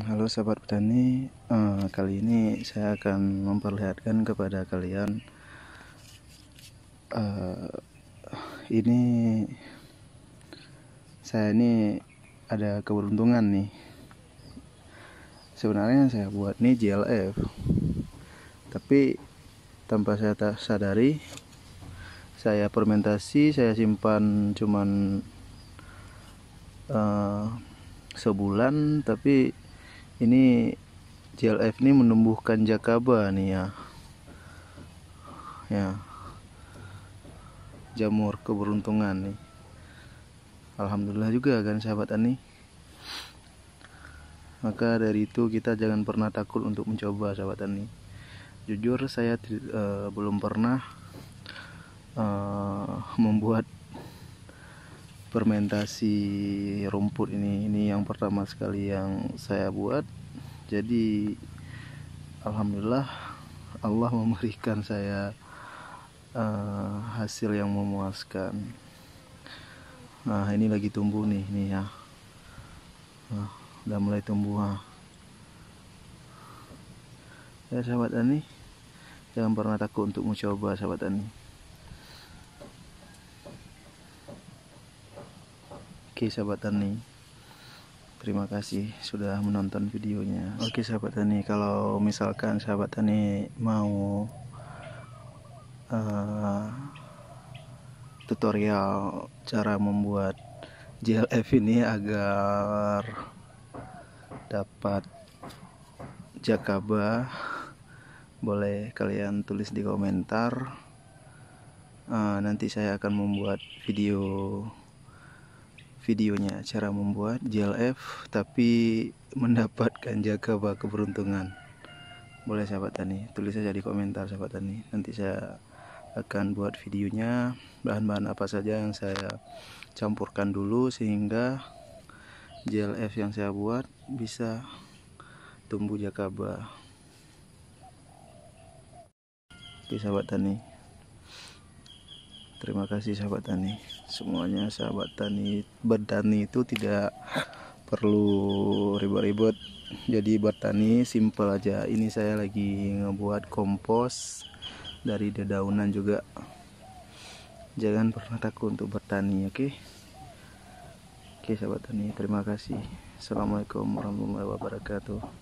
Halo sahabat petani, eh, kali ini saya akan memperlihatkan kepada kalian eh, ini saya ini ada keberuntungan nih. Sebenarnya saya buat nih JLF, tapi tanpa saya tak sadari saya fermentasi, saya simpan cuman uh, sebulan, tapi ini JLF ini menumbuhkan jakaba nih ya ya jamur keberuntungan nih Alhamdulillah juga kan sahabat Ani maka dari itu kita jangan pernah takut untuk mencoba sahabat Ani jujur saya uh, belum pernah uh, membuat fermentasi rumput ini ini yang pertama sekali yang saya buat jadi alhamdulillah Allah memberikan saya uh, hasil yang memuaskan nah ini lagi tumbuh nih ini ya nah, udah mulai tumbuh nah. ya sahabat Ani jangan pernah takut untuk mencoba sahabat Ani Oke sahabat tani Terima kasih sudah menonton videonya Oke sahabat tani Kalau misalkan sahabat tani mau uh, Tutorial cara membuat JLF ini agar dapat jakaba boleh kalian tulis di komentar uh, nanti saya akan membuat video videonya cara membuat JLF tapi mendapatkan jaga keberuntungan boleh sahabat tani tulis saja di komentar sahabat tani nanti saya akan buat videonya bahan-bahan apa saja yang saya campurkan dulu sehingga JLF yang saya buat bisa tumbuh jakaba oke sahabat tani terima kasih sahabat tani semuanya sahabat tani bertani itu tidak perlu ribet-ribet jadi bertani simple aja ini saya lagi ngebuat kompos dari dedaunan juga jangan pernah takut untuk bertani oke okay? oke okay, sahabat tani terima kasih assalamualaikum warahmatullahi wabarakatuh